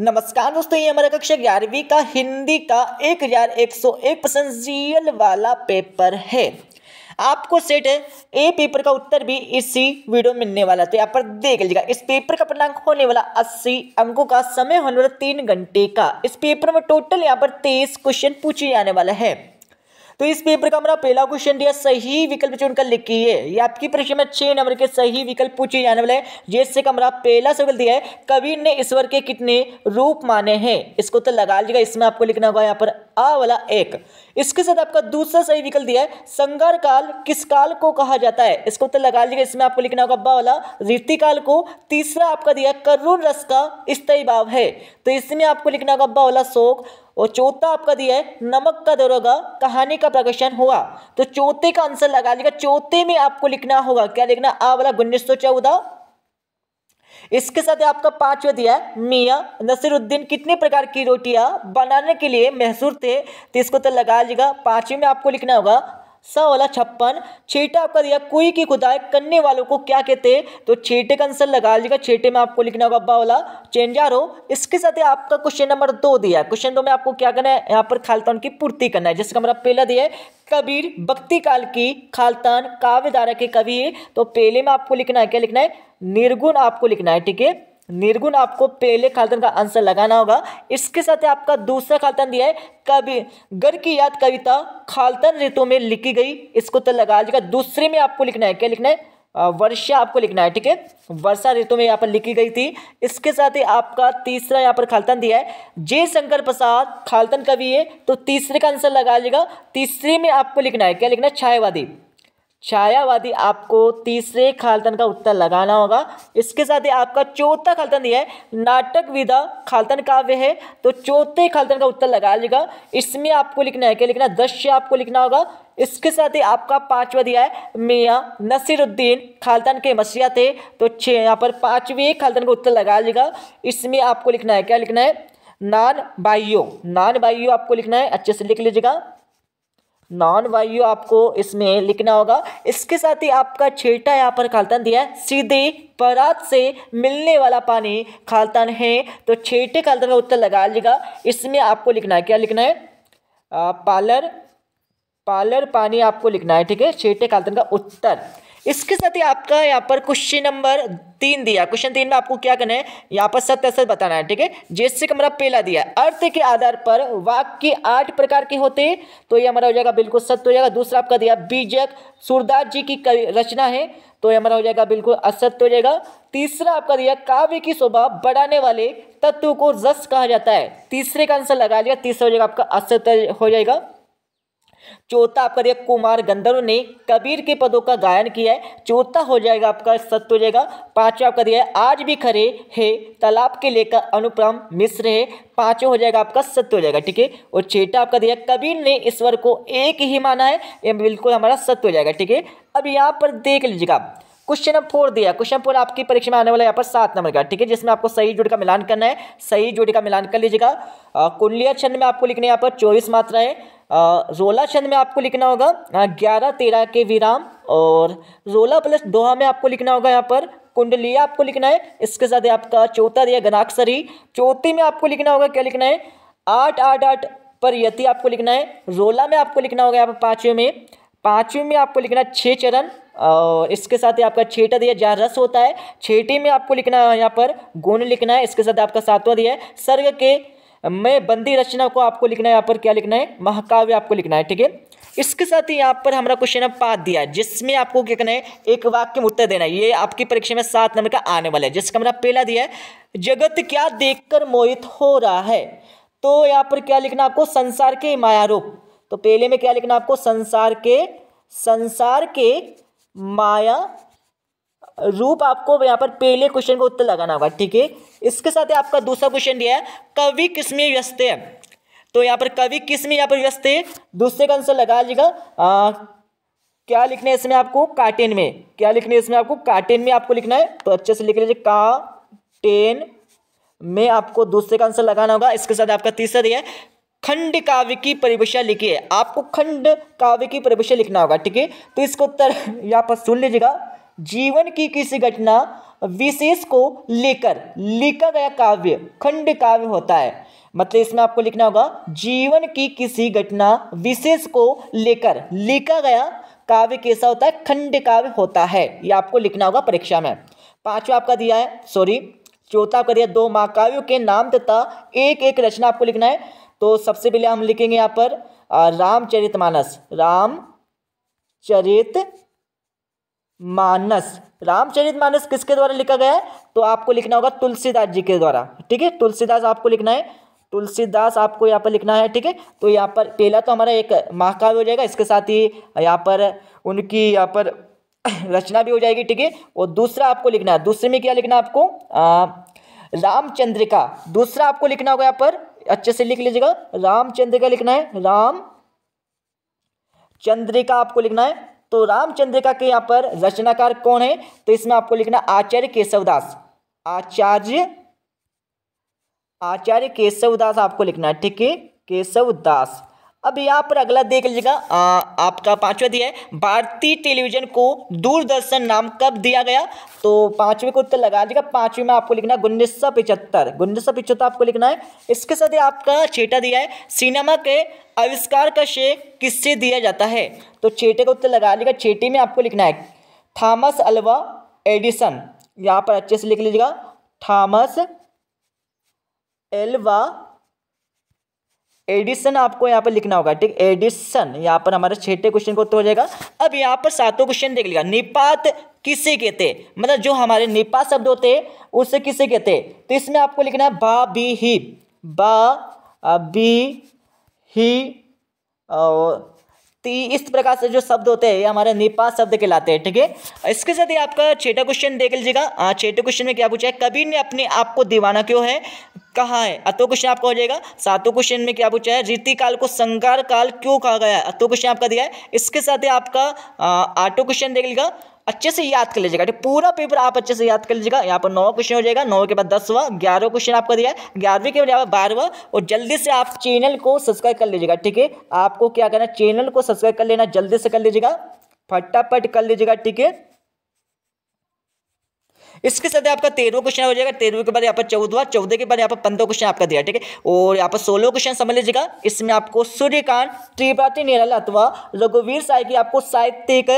नमस्कार दोस्तों ये हमारा कक्षा ग्यारहवीं का हिंदी का एक हजार एक सौ एक परसेंट जीएल वाला पेपर है आपको सेट है ए पेपर का उत्तर भी इसी वीडियो में मिलने वाला तो यहाँ पर देख लीजिएगा इस पेपर का पूर्णांक होने वाला अस्सी अंकों का समय होने वाला तीन घंटे का इस पेपर में टोटल यहाँ पर तेईस क्वेश्चन पूछे जाने वाला है तो इस पेपर का हमारा पहला क्वेश्चन दिया सही विकल्प चुनकर लिखिए ये आपकी परीक्षा में छह नंबर के सही विकल्प पूछे जाने वाले जिससे का हमारा पहला सवाल दिया है कवि ने ईश्वर के कितने रूप माने हैं इसको तो लगा लीजिएगा इसमें आपको लिखना होगा यहाँ पर आ वाला एक इसके साथ आपका दूसरा सही विकल्प दिया है संगार काल किस काल को कहा जाता है इसको तो लगा लीजिएगा इसमें आपको लिखना होगा बा वाला रीति काल को तीसरा आपका दिया करुण रस का स्थायी भाव है तो इसमें आपको लिखना होगा बा वाला शोक और चौथा आपका दिया है नमक का दरोगा कहानी का प्रकाशन हुआ तो चौथे का आंसर लगा लीजिएगा चौथे में आपको लिखना होगा क्या लिखना आ वाला उन्नीस सौ चौदह इसके साथ आपका पांचवा दिया है मियाँ नसीरुद्दीन कितने प्रकार की रोटियां बनाने के लिए मशहूर थे तो इसको तो लगा लीजिएगा पांचवें में आपको लिखना होगा सा वाला छप्पन छेटा आपका दिया कोई की खुदाई करने वालों को क्या कहते हैं तो छेटे का आंसर लगा लीजिएगा छेटे में आपको लिखना होगा अब्बा वाला रो इसके साथ ही आपका क्वेश्चन नंबर दो दिया क्वेश्चन दो में आपको क्या करना है यहाँ पर खालतान की पूर्ति करना है जिसका हमारा मतलब पहला दिया है कबीर भक्ति काल की खालतान काव्य धारा के कवि है तो पहले में आपको लिखना है क्या लिखना है निर्गुण आपको लिखना है ठीक है निर्गुण आपको पहले खालतन का आंसर लगाना होगा इसके साथ ही आपका दूसरा खालतन दिया है कवि गर की याद कविता खालतन ऋतु में लिखी गई इसको तो लगा लीजिएगा दूसरे में आपको लिखना है क्या लिखना है वर्षा आपको लिखना है ठीक है वर्षा ऋतु में यहाँ पर लिखी गई थी इसके साथ ही आपका तीसरा यहाँ पर खालतन दिया है जय शंकर प्रसाद खालतन कवि है तो तीसरे का आंसर लगा लीजिएगा तीसरे में आपको लिखना है क्या लिखना है छायावादी छायावादी आपको तीसरे खालतन का उत्तर लगाना होगा इसके साथ ही आपका चौथा खालतन दिया है नाटक विधा खालतन काव्य है तो चौथे खालतन का उत्तर लगा लीजिएगा इसमें आपको लिखना है क्या लिखना दृश्य आपको लिखना होगा इसके साथ ही आपका पांचवा दिया है मियाँ नसीरुद्दीन खालतन के मसीहा थे तो छः यहाँ पर पाँचवें खालतन का उत्तर लगा लीजिएगा इसमें आपको लिखना है क्या लिखना है नान बाइयो नान बाइयो आपको लिखना है अच्छे से लिख लीजिएगा नॉन वायु आपको इसमें लिखना होगा इसके साथ ही आपका छेटा यहाँ पर खालतन दिया है सीधे परात से मिलने वाला पानी खालतान है तो छेटे खालतान का उत्तर लगा लीजिएगा इसमें आपको लिखना है क्या लिखना है आ, पालर पालर पानी आपको लिखना है ठीक है छेटे खालतान का उत्तर इसके साथ ही आपका यहाँ पर क्वेश्चन नंबर तीन दिया क्वेश्चन तीन में आपको क्या करना है यहाँ पर सत्य असत बताना है ठीक है जैसे कि हमारा पहला दिया अर्थ के आधार पर वाक्य आठ प्रकार के होते हैं तो ये हमारा हो जाएगा बिल्कुल सत्य हो जाएगा दूसरा आपका दिया बीजक सूरदास जी की रचना है तो ये हमारा हो जाएगा बिल्कुल असत्य हो जाएगा तीसरा आपका दिया काव्य की शोभा बढ़ाने वाले तत्व को रस कहा जाता है तीसरे का आंसर लगा लिया तीसरा हो जाएगा आपका असत्य हो जाएगा चौथा आपका देखिए कुमार गंधर्व ने कबीर के पदों का गायन किया है चौथा हो जाएगा आपका सत्य हो जाएगा पांचवा आपका दिया है आज भी खरे है तालाब के लेकर अनुपम मिश्र है पांचवा हो जाएगा आपका सत्य हो जाएगा ठीक है और छठा आपका दिया कबीर ने ईश्वर को एक ही माना है ये बिल्कुल हमारा सत्य हो जाएगा ठीक है अब यहाँ पर देख लीजिएगा क्वेश्चन नंबर फोर दिया क्वेश्चन फोर आपकी परीक्षा में आने वाला यहाँ पर सात नंबर का ठीक है जिसमें आपको सही जोड़ का मिलान करना है सही जोड़ का मिलान कर लीजिएगा कुंडली छंद में आपको लिखना है यहाँ पर चौबीस मात्रा है सोलह छंद में आपको लिखना होगा ग्यारह तेरह के विराम और सोलह प्लस दोहा में आपको लिखना होगा यहाँ पर कुंडलिया आपको लिखना है इसके साथ आपका चौथा दिया गनाक्षरी चौथी में आपको लिखना होगा क्या लिखना है आठ आठ आठ पर यति आपको लिखना है रोला में आपको लिखना होगा यहाँ पर पाँचवें में पाँचवें में आपको लिखना है छः चरण और इसके साथ ही आपका छेटा दिया जहाँ रस होता है छेटी में आपको लिखना है यहाँ पर गुण लिखना है इसके साथ आपका सातवा दिया है सर्ग के में बंदी रचना को आपको लिखना है यहाँ पर क्या लिखना है महाकाव्य आपको लिखना है ठीक है इसके साथ ही यहाँ पर हमारा क्वेश्चन है पाँच दिया है जिसमें आपको क्या करना है एक वाक्य में उत्तर देना है ये आपकी परीक्षा में सात नंबर का आने वाला है जिसका हमारा पहला दिया है जगत क्या देखकर मोहित हो रहा है तो यहाँ पर क्या लिखना आपको संसार के मायारूप तो पहले में क्या लिखना आपको संसार के संसार के माया रूप आपको यहाँ पर पहले क्वेश्चन का उत्तर लगाना होगा ठीक है इसके साथ आपका दूसरा क्वेश्चन दिया है कवि किसमें व्यस्त है तो यहाँ पर कवि किसमें यहाँ पर व्यस्त है दूसरे का आंसर लगा लीजिएगा क्या लिखना है इसमें आपको काटेन में क्या लिखना है इसमें आपको काटेन में आपको लिखना है तो अच्छे से लिख लीजिए का टेन में आपको दूसरे का आंसर लगाना होगा इसके साथ आपका तीसरा दिया है खंड काव्य की परिभाषा लिखी है आपको खंड काव्य की परिभाषा लिखना होगा ठीक है तो इसको उत्तर यहाँ पर सुन लीजिएगा जीवन की किसी घटना विशेष को लेकर लिखा गया काव्य खंड काव्य होता है मतलब इसमें आपको लिखना होगा जीवन की किसी घटना विशेष को लेकर लिखा गया काव्य कैसा होता है खंड काव्य होता है ये आपको लिखना होगा परीक्षा में पांचवा आपका दिया है सॉरी चौथा आपका दिया दो महाकाव्यों के नाम तथा एक एक रचना आपको लिखना है तो सबसे पहले हम लिखेंगे यहाँ पर मानस राम चरित मानस रामचरित मानस किसके द्वारा लिखा गया है तो आपको लिखना होगा तुलसीदास जी के द्वारा ठीक है तुलसीदास आपको लिखना है तुलसीदास आपको यहाँ पर लिखना है ठीक है तो यहाँ पर पहला तो हमारा एक महाकाव्य हो जाएगा इसके साथ ही यहाँ पर उनकी यहाँ पर रचना भी हो जाएगी ठीक है और दूसरा आपको लिखना है दूसरे में क्या लिखना है आपको रामचंद्रिका दूसरा आपको लिखना होगा यहाँ पर अच्छे से लिख लीजिएगा रामचंद्रिका लिखना है राम चंद्रिका आपको लिखना है तो का के यहाँ पर रचनाकार कौन है तो इसमें आपको लिखना आचार्य केशवदास आचार्य आचार्य केशवदास आपको लिखना है ठीक है केशवदास अब यहाँ पर अगला देख लीजिएगा आपका पांचवा दिया है भारतीय टेलीविजन को दूरदर्शन नाम कब दिया गया तो पांचवे को उत्तर लगा दीजिएगा पांचवे में आपको लिखना है उन्नीस सौ पिचहत्तर उन्नीस सौ पिचहत्तर आपको लिखना है इसके साथ ही आपका छेटा दिया है सिनेमा के आविष्कार का श्रेय किससे दिया जाता है तो छेटे का उत्तर लगा लीजिएगा छेटे में आपको लिखना है थॉमस अल्वा एडिसन यहाँ पर अच्छे से लिख लीजिएगा थॉमस एल्वा एडिशन आपको यहाँ पर लिखना होगा ठीक एडिशन यहाँ पर हमारे छठे क्वेश्चन को उत्तर हो जाएगा अब यहाँ पर सातों क्वेश्चन देख लिया निपात किसे कहते मतलब जो हमारे निपात शब्द होते उसे किसे कहते तो इसमें आपको लिखना है बा बी ही बा बी ही और ती इस प्रकार से जो शब्द होते हैं ये हमारे निपात शब्द कहलाते हैं ठीक है ठीके? इसके साथ ही आपका छठा क्वेश्चन देख लीजिएगा छठे क्वेश्चन में क्या पूछा है कबीर ने अपने आप को दीवाना क्यों है कहाँ है अतो क्वेश्चन आपका हो जाएगा सातों क्वेश्चन में क्या पूछा है रीति काल को संकार काल क्यों कहा गया है अतो क्वेश्चन आपका दिया है इसके साथ ही आपका आठों क्वेश्चन देख लीजिएगा अच्छे से याद कर लीजिएगा ठीक पूरा पेपर आप अच्छे से याद कर लीजिएगा यहाँ पर नौ क्वेश्चन हो जाएगा नौ के बाद दसवा ग्यारह क्वेश्चन आपका दिया है ग्यारहवीं के बाद बारहवा और जल्दी से आप चैनल को सब्सक्राइब कर लीजिएगा ठीक है आपको क्या करना चैनल को सब्सक्राइब कर लेना जल्दी से कर लीजिएगा फटाफट कर लीजिएगा ठीक है इसके साथ आपका तेरह क्वेश्चन हो जाएगा तेरह के बाद यहाँ पर चौदह चौदह के बाद यहाँ पर पंद्रह क्वेश्चन आपका दिया ठीक है और यहाँ पर सोलह क्वेश्चन समझ लीजिएगा इसमें आपको सूर्यकांत त्रिपाठी निरल अथवा रघुवीर साय की आपको साहित्यिक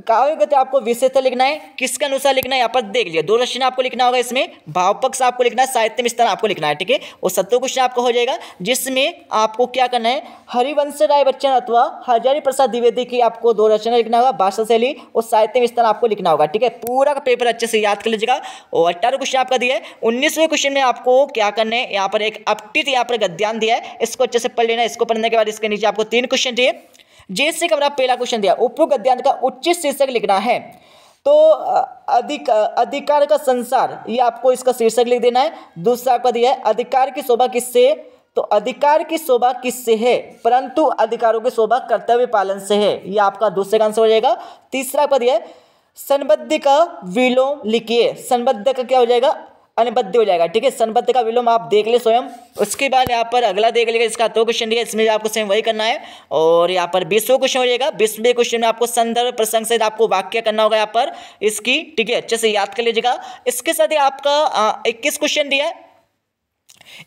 तो काव्यगत आपको विशेषता लिखना है किसके अनुसार लिखना है यहाँ पर देख लिया दो रचना आपको लिखना होगा इसमें भाव पक्ष आपको लिखना है साहित्य मिश्रण आपको लिखना है ठीक है और सत्तर क्वेश्चन आपको हो जाएगा जिसमें आपको क्या करना है हरिवंश राय बच्चन अथवा हजारी प्रसाद द्विवेदी की आपको दो रचना लिखना होगा भाषा शैली और साहित्य मिश्रण आपको लिखना होगा ठीक है पूरा का पेपर अच्छे से याद कर लीजिएगा और अट्ठारह क्वेश्चन आपका दिया है उन्नीसवें क्वेश्चन में आपको क्या करना है यहाँ पर एक अपटित यहाँ पर गद्यान दिया है इसको अच्छे से पढ़ लेना इसको पढ़ने के बाद इसके नीचे आपको तीन क्वेश्चन दिए जे कि हमारा पहला क्वेश्चन दिया उपयोग अध्ययन का उचित शीर्षक लिखना है तो अधिक अधिकार का संसार ये आपको इसका शीर्षक लिख देना है दूसरा आपका दिया है अधिकार की शोभा किससे तो अधिकार की शोभा किससे है परंतु अधिकारों की शोभा कर्तव्य पालन से है ये आपका दूसरे का आंसर हो जाएगा तीसरा पद यह संबद्ध का विलोम लिखिए संबद्ध का क्या हो जाएगा अनबद्ध हो जाएगा ठीक है संबद्ध का विलोम आप देख ले स्वयं उसके बाद यहाँ पर अगला देख लेगा इसका दो क्वेश्चन दिया इसमें आपको स्वयं वही करना है और यहाँ पर बीसवें क्वेश्चन हो जाएगा बीसवें क्वेश्चन में आपको संदर्भ प्रसंग से आपको वाक्य करना होगा यहाँ पर इसकी ठीक है अच्छे से याद कर लीजिएगा इसके साथ ही आपका इक्कीस क्वेश्चन दिया है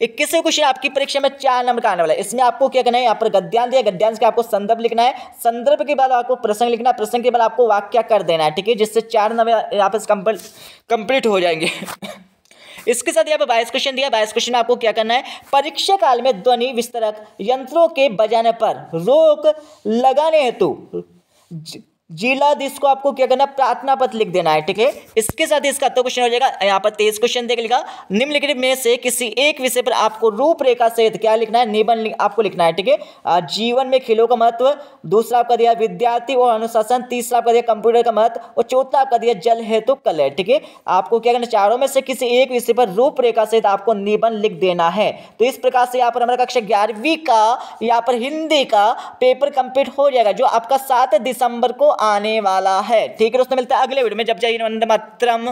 इक्कीसवें क्वेश्चन आपकी परीक्षा में चार नंबर का आने वाला है इसमें आपको क्या करना है यहाँ पर गद्यांश दिया गद्यांश के आपको संदर्भ लिखना है संदर्भ के बाद आपको प्रसंग लिखना है प्रसंग के बाद आपको वाक्य कर देना है ठीक है जिससे चार नंबर यहाँ पर कंप्लीट हो जाएंगे इसके साथ यहाँ पर बायस क्वेश्चन दिया बायस क्वेश्चन में आपको क्या करना है परीक्षा काल में ध्वनि विस्तरक यंत्रों के बजाने पर रोक लगाने हेतु जिला को आपको क्या करना प्रार्थना पत्र लिख देना है ठीक है इसके साथ इसका तो क्वेश्चन हो जाएगा यहाँ पर तेईस क्वेश्चन देख लिखा निम्नलिखित में से किसी एक विषय पर आपको रूपरेखा सहित क्या लिखना है निबंध लिख, आपको लिखना है ठीक है जीवन में खेलों का महत्व दूसरा आपका दिया विद्यार्थी और अनुशासन तीसरा आपका दिया कंप्यूटर का महत्व और चौथा आपका दिया जल हेतु कल कलर ठीक है आपको क्या करना चारों में से किसी एक विषय पर रूपरेखा सहित आपको निबंध लिख देना है तो इस प्रकार से यहाँ पर हमारा कक्षा ग्यारहवीं का यहाँ पर हिंदी का पेपर कंप्लीट हो जाएगा जो आपका सात दिसंबर को आने वाला है ठीक है दोस्तों मिलता है अगले वीडियो में जब चाहिए वंदे मातरम